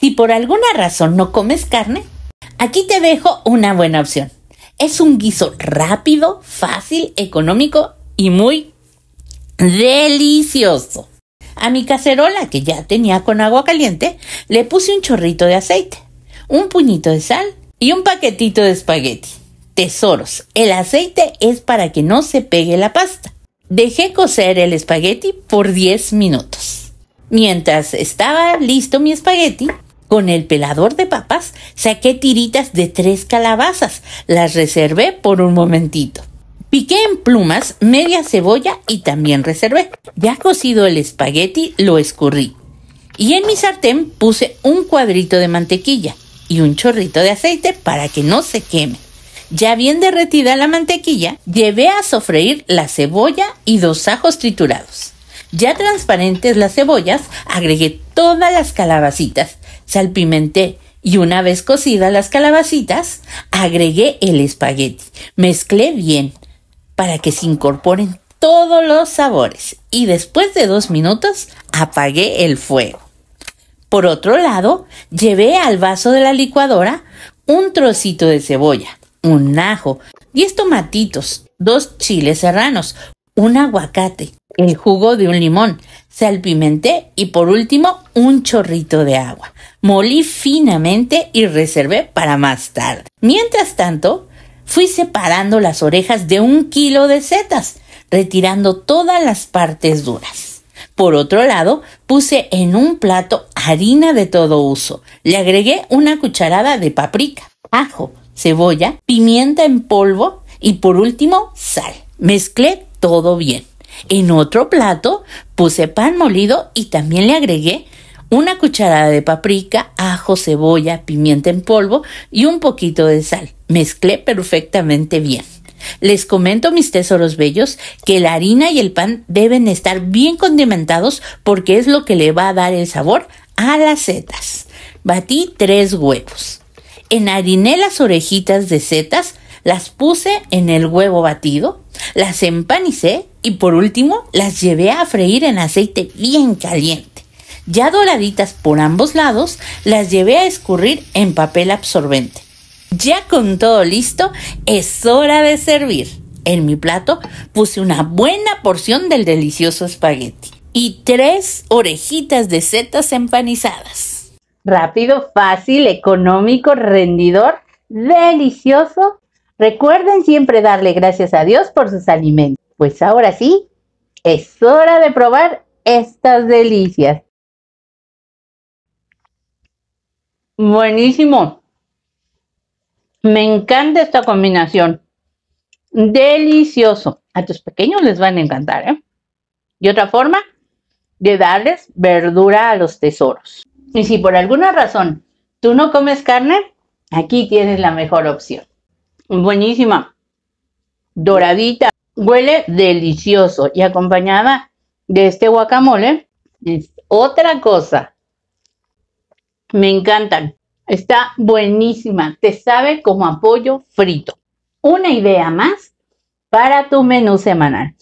Si por alguna razón no comes carne, aquí te dejo una buena opción. Es un guiso rápido, fácil, económico y muy delicioso. A mi cacerola, que ya tenía con agua caliente, le puse un chorrito de aceite, un puñito de sal y un paquetito de espagueti. Tesoros, el aceite es para que no se pegue la pasta. Dejé cocer el espagueti por 10 minutos. Mientras estaba listo mi espagueti, con el pelador de papas saqué tiritas de tres calabazas, las reservé por un momentito. Piqué en plumas media cebolla y también reservé. Ya cocido el espagueti, lo escurrí. Y en mi sartén puse un cuadrito de mantequilla y un chorrito de aceite para que no se queme. Ya bien derretida la mantequilla, llevé a sofreír la cebolla y dos ajos triturados. Ya transparentes las cebollas, agregué todas las calabacitas, salpimenté y una vez cocidas las calabacitas, agregué el espagueti. Mezclé bien para que se incorporen todos los sabores y después de dos minutos apagué el fuego. Por otro lado, llevé al vaso de la licuadora un trocito de cebolla, un ajo, diez tomatitos, dos chiles serranos, un aguacate, el jugo de un limón, salpimenté y por último un chorrito de agua. Molí finamente y reservé para más tarde. Mientras tanto, fui separando las orejas de un kilo de setas, retirando todas las partes duras. Por otro lado, puse en un plato harina de todo uso. Le agregué una cucharada de paprika, ajo, cebolla, pimienta en polvo y por último sal. Mezclé todo bien. En otro plato puse pan molido y también le agregué una cucharada de paprika, ajo, cebolla, pimienta en polvo y un poquito de sal. Mezclé perfectamente bien. Les comento, mis tesoros bellos, que la harina y el pan deben estar bien condimentados porque es lo que le va a dar el sabor a las setas. Batí tres huevos. Enhariné las orejitas de setas, las puse en el huevo batido, las empanicé y por último las llevé a freír en aceite bien caliente. Ya doraditas por ambos lados, las llevé a escurrir en papel absorbente. Ya con todo listo, es hora de servir. En mi plato puse una buena porción del delicioso espagueti y tres orejitas de setas empanizadas. Rápido, fácil, económico, rendidor, delicioso Recuerden siempre darle gracias a Dios por sus alimentos. Pues ahora sí, es hora de probar estas delicias. Buenísimo. Me encanta esta combinación. Delicioso. A tus pequeños les van a encantar, ¿eh? Y otra forma de darles verdura a los tesoros. Y si por alguna razón tú no comes carne, aquí tienes la mejor opción buenísima, doradita, huele delicioso y acompañada de este guacamole es otra cosa. Me encantan, está buenísima, te sabe como apoyo frito. Una idea más para tu menú semanal.